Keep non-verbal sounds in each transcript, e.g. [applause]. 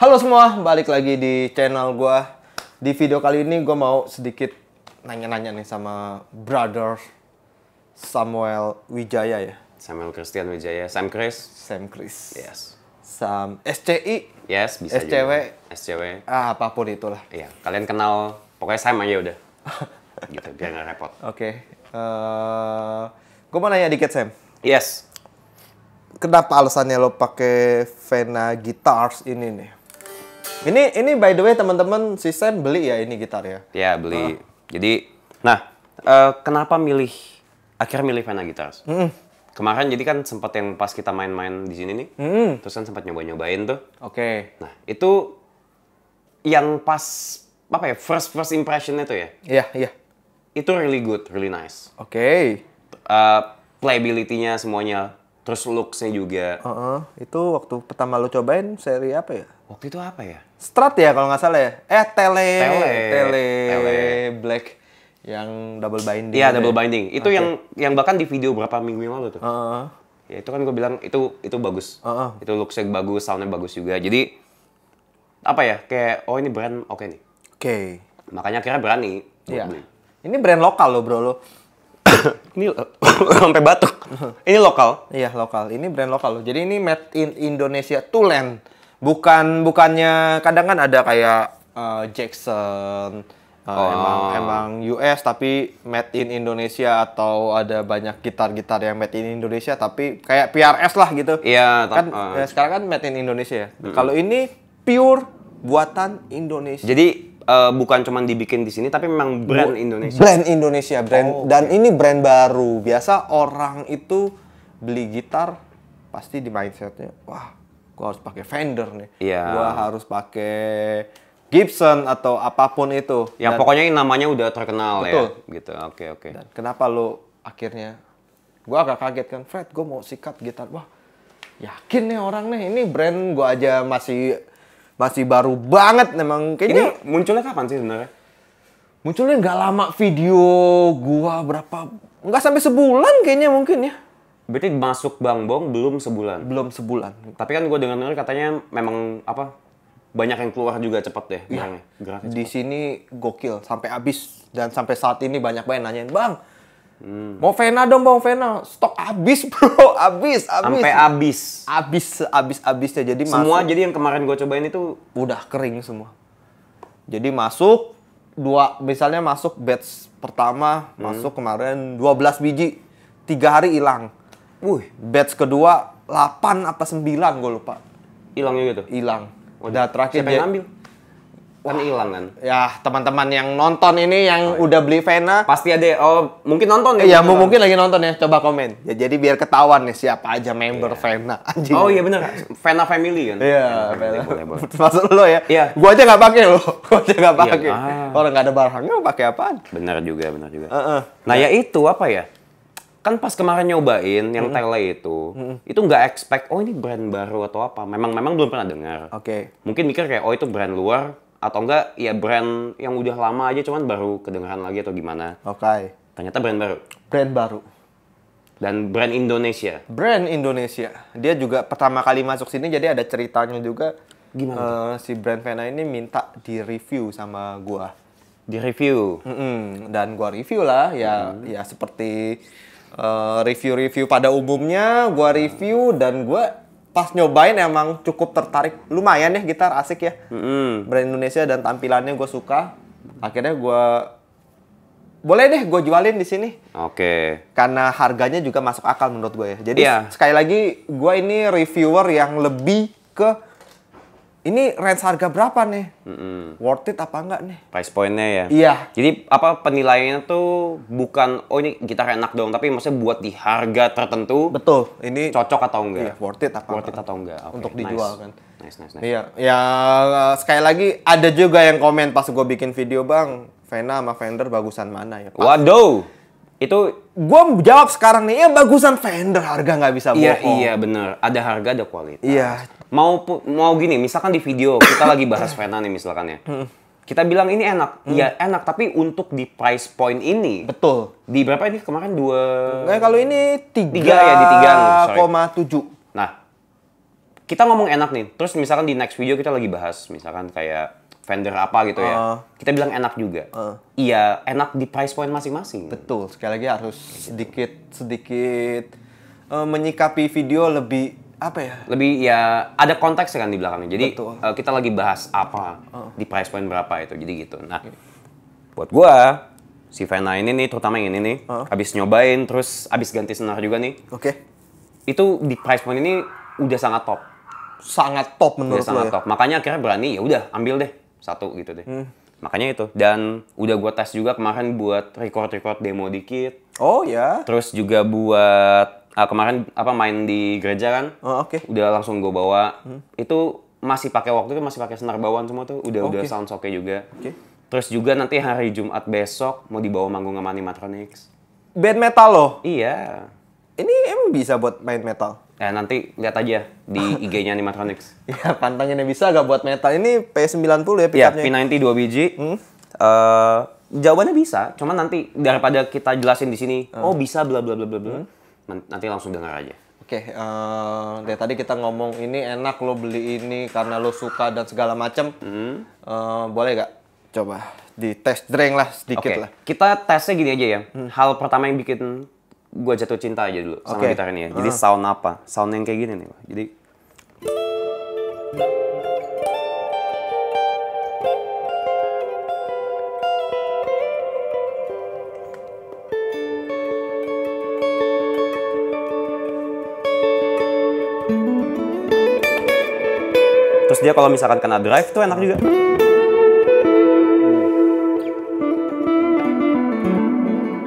Halo semua, balik lagi di channel gue. Di video kali ini gue mau sedikit nanya-nanya nih sama brother Samuel Wijaya ya. Samuel Christian Wijaya, Sam Chris. Sam Chris. Yes. Sam SCI. Yes, bisa SCW. Juga. SCW. Ah, apapun itulah. Iya, kalian kenal pokoknya Sam aja udah. [laughs] gitu, biar gak repot. Oke. Okay. Uh, eh, gue mau nanya dikit Sam. Yes. Kenapa alasannya lo pakai Vena Guitars ini nih? Ini ini by the way teman-teman si Sam beli ya ini gitar ya? ya beli. Uh. Jadi nah uh, kenapa milih akhirnya milih Fender Guitars? Mm. Kemarin jadi kan sempat yang pas kita main-main di sini nih, mm. terus kan sempat nyoba-nyobain tuh. Oke. Okay. Nah itu yang pas apa ya first first impression itu ya? Iya yeah, iya. Yeah. Itu really good, really nice. Oke. Okay. Uh, eh, playability-nya semuanya Terus look saya juga. Uh -uh. Itu waktu pertama lo cobain seri apa ya? Waktu itu apa ya? Strat ya kalau nggak salah ya? Eh, tele. Tele. Tele. tele. Black. Yang double binding. Iya, gitu double ya? binding. Itu okay. yang yang bahkan di video berapa minggu yang lalu tuh. Uh -uh. Ya, itu kan gue bilang itu itu bagus. Uh -uh. Itu saya bagus, soundnya bagus juga. Jadi, apa ya? Kayak, oh ini brand oke okay nih. Oke. Okay. Makanya akhirnya berani. Iya. Ini brand lokal lo bro lo. [coughs] ini eh, [laughs] sampai batuk. Ini lokal. Iya, lokal. Ini brand lokal loh. Jadi ini made in Indonesia Tulen. Bukan bukannya kadang kan ada kayak uh, Jackson uh, oh. emang emang US tapi made in Indonesia atau ada banyak gitar-gitar yang made in Indonesia tapi kayak PRS lah gitu. Iya, kan uh. sekarang kan made in Indonesia. Mm -hmm. Kalau ini pure buatan Indonesia. Jadi uh, bukan cuman dibikin di sini tapi memang brand Indonesia. Brand Indonesia, brand oh, okay. dan ini brand baru. Biasa orang itu beli gitar pasti di mindsetnya, wah, gua harus pakai Fender nih. Yeah. Gua harus pakai Gibson atau apapun itu. Yang dan, pokoknya namanya udah terkenal ya. betul. ya. Gitu. Oke, okay, oke. Okay. kenapa lo akhirnya gua agak kaget kan, Fred, gua mau sikat gitar. Wah, yakin nih orang nih ini brand gua aja masih masih baru banget memang kayaknya. Ini munculnya kapan sih sebenarnya? Munculnya nggak lama video gua berapa nggak sampai sebulan kayaknya mungkin ya. Berarti masuk Bang Bong belum sebulan. Belum sebulan. Tapi kan gua dengar-dengar katanya memang apa banyak yang keluar juga cepet deh ya. Di sini gokil sampai habis dan sampai saat ini banyak banget nanyain, "Bang, Hmm. Mau Vena dong Bang Vena. Stok habis bro, [laughs] habis, habis. Sampai habis. Habis, habis, habisnya. Jadi semua masuk, jadi yang kemarin gue cobain itu udah kering semua. Jadi masuk dua misalnya masuk batch pertama hmm. masuk kemarin 12 biji. tiga hari hilang. Wih, batch kedua 8 apa 9 gue lupa. Hilangnya gitu. Hilang. Udah terakhir siapa yang ambil? kan hilang kan? Ya teman-teman yang nonton ini yang oh, iya. udah beli Vena pasti ada oh mungkin nonton ya. Iya mungkin, mungkin lagi nonton ya coba komen. Ya jadi biar ketahuan nih siapa aja member yeah. Vena anjing. Oh iya bener Vena Family kan. Iya. Vena. Boleh, [laughs] Maksud lo ya? Iya. Gua aja nggak pakai lo. [laughs] Gua aja nggak iya, pakai. Yeah, ah. Orang nggak ada barangnya pakai apaan? Benar juga benar juga. Uh -uh. Nah ya nah. itu apa ya? kan pas kemarin nyobain yang mm -hmm. tele itu, mm -hmm. itu nggak expect oh ini brand baru atau apa. Memang memang belum pernah dengar. Oke. Okay. Mungkin mikir kayak oh itu brand luar, atau enggak ya brand yang udah lama aja cuman baru kedengaran lagi atau gimana. Oke. Okay. Ternyata brand baru. Brand baru. Dan brand Indonesia. Brand Indonesia. Dia juga pertama kali masuk sini jadi ada ceritanya juga. Gimana? Uh, si brand Vena ini minta di review sama gua. Di review. Mm -mm. Dan gua review lah ya mm. ya seperti uh, eh, review -review pada umumnya, gua review dan gua pas nyobain emang cukup tertarik lumayan ya gitar asik ya mm-hmm. brand Indonesia dan tampilannya gue suka akhirnya gue boleh deh gue jualin di sini oke okay. karena harganya juga masuk akal menurut gue ya jadi yeah. sekali lagi gue ini reviewer yang lebih ke ini range harga berapa nih? Mm-hmm. Worth it apa enggak nih? Price pointnya ya. Iya. Jadi apa penilaiannya tuh bukan oh ini kita kayak enak dong, tapi maksudnya buat di harga tertentu. Betul. Ini cocok atau enggak? Iya, worth it apa? Worth it atau enggak? Okay, untuk dijual nice. kan. Nice, nice, nice. Iya. Ya sekali lagi ada juga yang komen pas gue bikin video bang, Vena sama Fender bagusan mana ya? Pas. Waduh itu gue jawab sekarang nih ya bagusan vendor harga nggak bisa iya, bohong. Iya iya bener ada harga ada kualitas. Iya. Mau mau gini misalkan di video kita lagi bahas Vena nih misalkan ya. Hmm. Kita bilang ini enak, hmm. ya enak tapi untuk di price point ini. Betul. Di berapa ini kemarin dua? Nah, kalau ini tiga, tiga ya di tiga koma tujuh. Nah kita ngomong enak nih, terus misalkan di next video kita lagi bahas misalkan kayak vendor apa gitu ya. Uh. kita bilang enak juga. Uh, iya, enak di price point masing-masing. Betul. Sekali lagi harus sedikit sedikit uh, menyikapi video lebih apa ya? Lebih ya ada konteks kan di belakangnya. Jadi Uh, kita lagi bahas apa uh, di price point berapa itu. Jadi gitu. Nah, buat gua si Vena ini nih, terutama yang ini nih, uh. abis nyobain terus abis ganti senar juga nih. Oke. Okay. Itu di price point ini udah sangat top sangat top menurut udah sangat ya? top. Makanya akhirnya berani ya udah ambil deh satu gitu deh. Hmm. Makanya itu. Dan udah gue tes juga kemarin buat record-record demo dikit. Oh ya. Terus juga buat uh, kemarin apa main di gereja kan? Oh, oke. Okay. Udah langsung gue bawa. Hmm. Itu masih pakai waktu itu masih pakai senar bawaan semua tuh. Udah okay. udah sound oke okay juga. Okay. Terus juga nanti hari Jumat besok mau dibawa manggung sama Animatronics. Band metal loh? Iya. Ini emang bisa buat main metal? Ya nanti lihat aja di [laughs] IG-nya Animatronics. ya yang bisa gak buat metal Ini P90 ya iya, pickupnya. Ya P90 2 biji. Hmm? Uh, jawabannya bisa, cuman nanti daripada kita jelasin di sini, hmm. oh bisa bla bla bla bla bla. Hmm? Nanti langsung dengar aja. Oke, okay, uh, eh, dari tadi kita ngomong ini enak lo beli ini karena lo suka dan segala macem. Hmm. Uh, boleh gak? Coba di test drink lah sedikit okay. lah. Kita tesnya gini aja ya. Hmm. Hal pertama yang bikin gue jatuh cinta aja dulu sama gitar ini ya. Jadi sound apa? Sound yang kayak gini nih. Jadi Terus dia kalau misalkan kena drive tuh enak juga.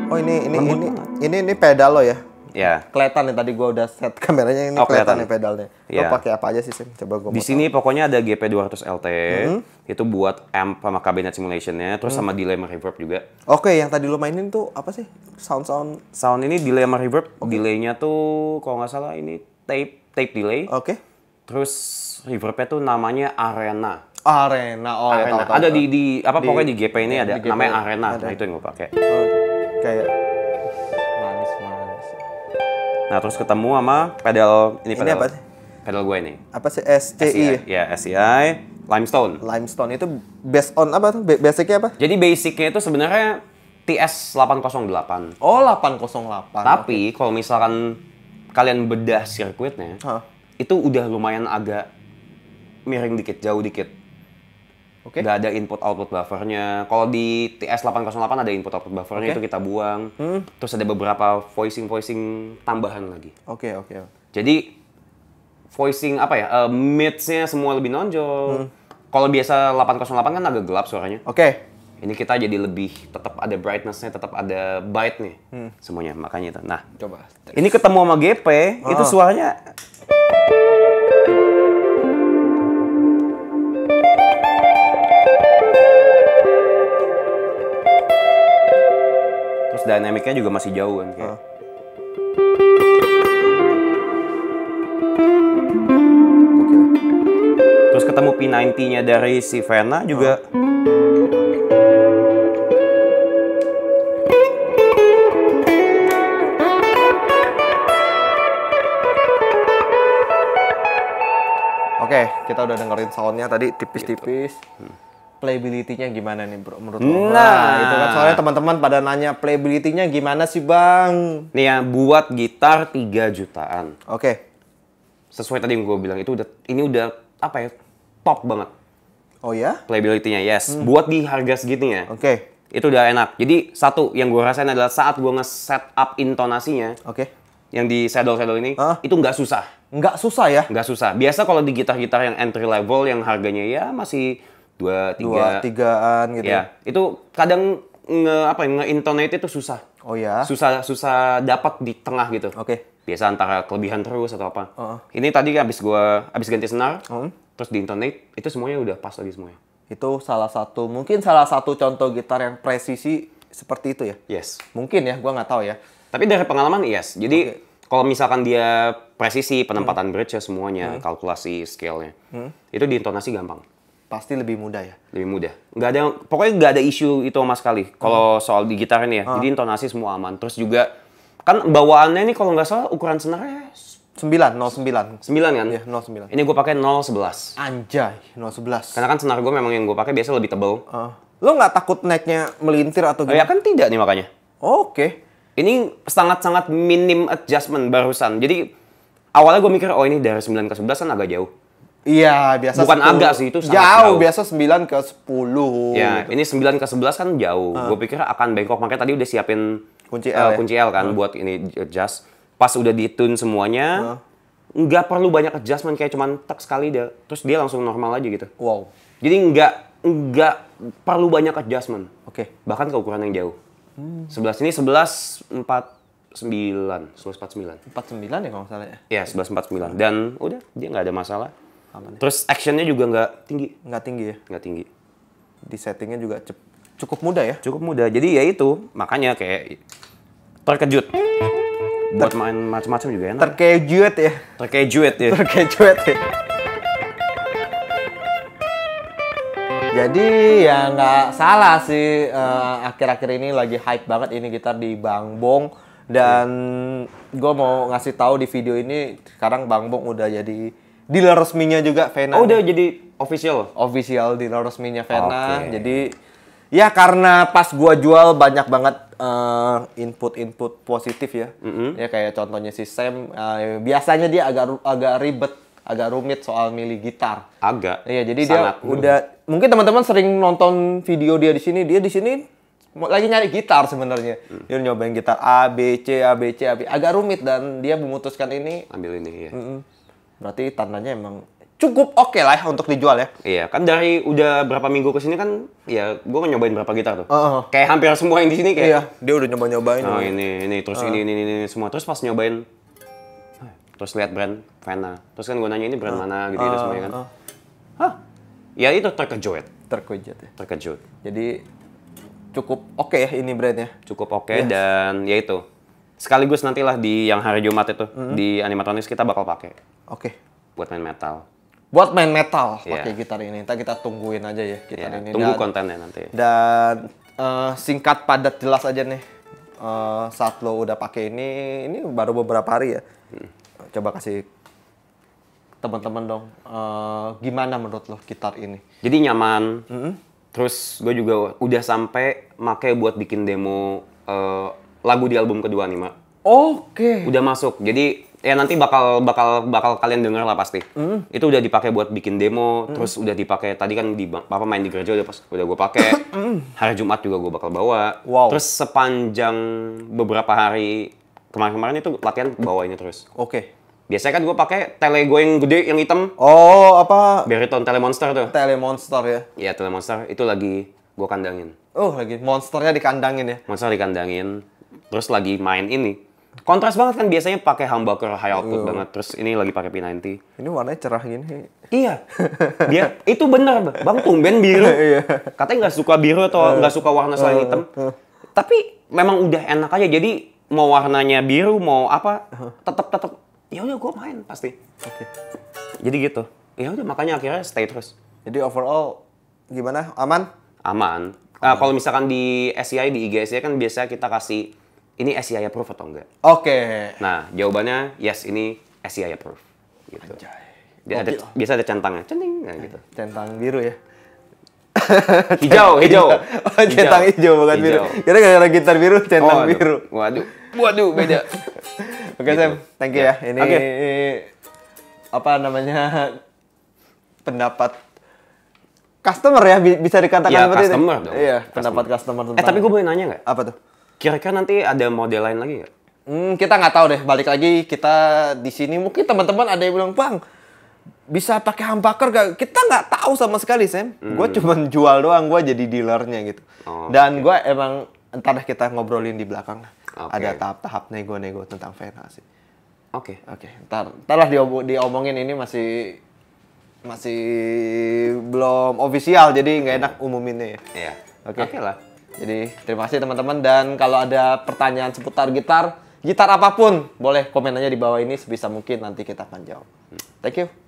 Oh ini ini Lembut ini. Ini ini pedal lo ya? Ya. Kelihatan nih tadi gua udah set kameranya ini oh, kelihatan nih ya? pedalnya. Ya. Lo iya. pakai apa aja sih, sih? Coba gua Di sini tahu. pokoknya ada GP200 LT. Hmm. Itu buat amp sama kabinet simulationnya, terus hmm. sama delay sama reverb juga. Oke, okay, yang tadi lo mainin tuh apa sih? Sound-sound Sound ini delay sama reverb. Okay. delay tuh kalau nggak salah ini tape tape delay. Oke. Okay. Terus reverbnya tuh namanya Arena. Arena, oh ya, arena. ya tau, tau, Ada di di apa di, pokoknya di GP ini ada di GP, namanya Arena. Nah, ada. Nah, itu yang gue pakai. Oh, kayak Nah, terus ketemu sama pedal ini, ini apa sih? Pedal gue ini. Apa sih SCI? Ya SCI limestone. Limestone itu based on apa tuh? Basicnya apa? Jadi basicnya itu sebenarnya TS 808. Oh, 808. Tapi okay. kalau misalkan kalian bedah sirkuitnya, huh? itu udah lumayan agak miring dikit, jauh dikit Oke. Okay. ada input output buffernya. Kalau di TS808 ada input output buffernya okay. itu kita buang. Hmm. Terus ada beberapa voicing voicing tambahan lagi. Oke okay, oke. Okay. Jadi voicing apa ya? Uh, midsnya semua lebih nonjol. Hmm. Kalau biasa 808 kan agak gelap suaranya. Oke. Okay. Ini kita jadi lebih tetap ada brightnessnya, tetap ada bite nih hmm. semuanya makanya itu. Nah, coba. Ini ketemu sama GP, oh. itu ah. suaranya. range dynamicnya juga masih jauh kan kayak. Uh. Terus ketemu P90-nya dari si Vena juga Oke, kita udah dengerin soundnya tadi tipis-tipis. Gitu. Hmm playability-nya gimana nih bro menurut nah, Nah, itu kan soalnya teman-teman pada nanya playability-nya gimana sih bang? Nih ya, buat gitar 3 jutaan. Oke. Okay. Sesuai tadi yang gue bilang itu udah ini udah apa ya? Top banget. Oh ya? Playability-nya yes. Hmm. Buat di harga segitu ya. Oke. Okay. Itu udah enak. Jadi satu yang gue rasain adalah saat gue nge-set up intonasinya. Oke. Okay. Yang di saddle-saddle ini, huh? itu nggak susah. Nggak susah ya? Nggak susah. Biasa kalau di gitar-gitar yang entry level yang harganya ya masih dua tiga dua tigaan gitu ya itu kadang nge apa ya, nge intonate itu susah oh ya susah susah dapat di tengah gitu oke okay. biasa antara kelebihan terus atau apa uh -uh. ini tadi abis gua abis ganti senar uh -huh. terus di intonate itu semuanya udah pas lagi semuanya itu salah satu mungkin salah satu contoh gitar yang presisi seperti itu ya yes mungkin ya gua nggak tahu ya tapi dari pengalaman yes jadi okay kalau misalkan dia presisi penempatan hmm. bridge ya semuanya hmm. kalkulasi scale-nya hmm. itu diintonasi gampang pasti lebih mudah ya lebih mudah nggak ada pokoknya nggak ada isu itu sama sekali kalau hmm. soal di gitar ini ya hmm. jadi intonasi semua aman terus juga kan bawaannya ini kalau nggak salah ukuran senarnya 9, sembilan sembilan kan? Iya, 09. Ini gue pakai sebelas Anjay, nol sebelas Karena kan senar gue memang yang gue pakai biasa lebih tebel. Uh. Lo nggak takut naiknya melintir atau gimana? Oh, ya kan tidak nih makanya. Oh, Oke. Okay. Ini sangat-sangat minim adjustment barusan. Jadi awalnya gue mikir, oh ini dari sembilan ke 11 kan agak jauh. Iya, biasa Bukan 10, agak sih, itu sangat jauh. jauh. Biasa 9 ke 10. Ya, gitu. ini 9 ke 11 kan jauh. Hmm. Ah. Gue pikir akan bengkok, makanya tadi udah siapin kunci eh, L, uh, ya? kunci L kan hmm. buat ini adjust. Pas udah di-tune semuanya, ah. nggak hmm. perlu banyak adjustment kayak cuman tak sekali deh. Terus dia langsung normal aja gitu. Wow. Jadi nggak nggak perlu banyak adjustment. Oke. Okay. Bahkan ke ukuran yang jauh. Hmm. 11 ini sebelas empat sembilan, empat sembilan empat sembilan ya kalau nggak salah ya? Iya, sebelas empat sembilan. Dan udah, dia nggak ada masalah aman. Ya. Terus actionnya juga nggak tinggi? Nggak tinggi ya? Nggak tinggi. Di settingnya juga cukup mudah ya? Cukup mudah. Jadi ya itu makanya kayak terkejut. Buat Ter main macam-macam juga enak. Terkejut ya? Terkejut ya. Terkejut ya. Jadi ya nggak salah sih eh, akhir-akhir uh, ini lagi hype banget ini gitar di Bang Bong dan gue mau ngasih tahu di video ini sekarang Bang Bong udah jadi dealer resminya juga Vena. Oh, udah jadi official. Official dealer resminya Vena. Okay. Jadi ya karena pas gua jual banyak banget eh, input-input uh, positif ya. Mm -hmm. Ya kayak contohnya si Sam uh, biasanya dia agak agak ribet agak rumit soal milih gitar. Agak. Iya, jadi Sangat. dia udah mungkin teman-teman sering nonton video dia di sini, dia di sini lagi nyari gitar sebenarnya. Hmm. Dia nyobain gitar A B C A B C A B agak rumit dan dia memutuskan ini ambil ini ya. Mm -mm. Berarti tandanya emang cukup oke okay lah ya untuk dijual ya. Iya, kan dari udah berapa minggu ke sini kan ya gue kan nyobain berapa gitar tuh. Uh, -huh. Kayak hampir semua yang di sini kayak iya, dia udah nyoba-nyobain. Oh, ini ini terus uh. ini, ini ini ini semua terus pas nyobain terus lihat brand Vena. Terus kan gue nanya ini brand uh. mana gitu uh, semuanya kan. Uh. Hah. Ya itu terkejut. Terkejut ya. Terkejut. Jadi cukup oke okay ya ini brandnya. Cukup oke okay, yes. dan ya itu sekaligus nantilah di yang hari Jumat itu mm -hmm. di animatronics kita bakal pakai. Oke. Okay. Buat main metal. Buat main metal yeah. Iya. pakai gitar ini. Nanti kita tungguin aja ya gitar yeah. ini. Tunggu dan, kontennya nanti. Dan uh, singkat padat jelas aja nih. Uh, saat lo udah pakai ini, ini baru beberapa hari ya. Hmm. Coba kasih teman-teman dong, uh, gimana menurut lo gitar ini? Jadi nyaman. Mm -hmm. Terus gue juga udah sampai make buat bikin demo uh, lagu di album kedua nih, Mak. Oke. Okay. Udah masuk. Jadi ya nanti bakal bakal bakal kalian dengar lah pasti. Mm. Itu udah dipakai buat bikin demo, mm. terus udah dipakai tadi kan di apa main di gereja udah pas udah gue pakai. [coughs] Hmm. hari Jumat juga gue bakal bawa. Wow. Terus sepanjang beberapa hari kemarin-kemarin itu latihan bawa ini terus. Oke. Okay. Biasanya kan gue pakai tele gue yang gede yang hitam. Oh, apa? Beriton tele monster tuh. Tele monster ya. Iya, tele monster itu lagi gue kandangin. Oh, lagi monsternya dikandangin ya. Monster dikandangin. Terus lagi main ini kontras banget kan biasanya pakai humbucker high output uh. banget terus ini lagi pakai P90 ini warnanya cerah gini iya dia itu bener bang tumben biru [laughs] iya. katanya nggak suka biru atau eh. nggak uh. suka warna selain eh. hitam uh. tapi memang udah enak aja jadi mau warnanya biru mau apa tetap tetap ya udah gue main pasti okay. jadi gitu ya udah makanya akhirnya stay terus jadi overall gimana aman aman, nah, aman. kalau misalkan di SCI di IGSI kan biasanya kita kasih ini SCI e proof atau enggak? Oke. Okay. Nah, jawabannya yes ini SCI e approve. Gitu. Anjay. Dia ada, biasa ada centangnya, centing nah, gitu. Centang biru ya. [laughs] hijau, hijau. [laughs] Oh, centang hijau bukan hijau. biru. Kira gara-gara gitar biru centang oh, biru. Waduh. Waduh, beda. [laughs] Oke, okay, gitu. Sam. Thank you yeah. ya. Ini okay. apa namanya? pendapat customer ya bisa dikatakan ya, seperti customer itu. Iya, pendapat customer eh, tentang. Eh, tapi gue boleh nanya nggak? Apa tuh? Kira-kira nanti ada model lain lagi nggak? Hmm, kita nggak tahu deh. Balik lagi kita di sini mungkin teman-teman ada yang bilang, "Bang, bisa pakai humbucker gak? Kita nggak tahu sama sekali, Sam. Hmm. Gue cuma jual doang, gue jadi dealernya gitu. Oh, Dan okay. gue emang entar deh kita ngobrolin di belakang. Okay. Ada tahap-tahap nego-nego tentang VNA Oke. Oke, okay, ntar, ntar lah diomongin ini masih masih belum ofisial jadi nggak enak umuminnya ya. Iya. Oke. Okay. Okay lah. Jadi terima kasih teman-teman dan kalau ada pertanyaan seputar gitar, gitar apapun boleh komen aja di bawah ini sebisa mungkin nanti kita akan jawab. Thank you.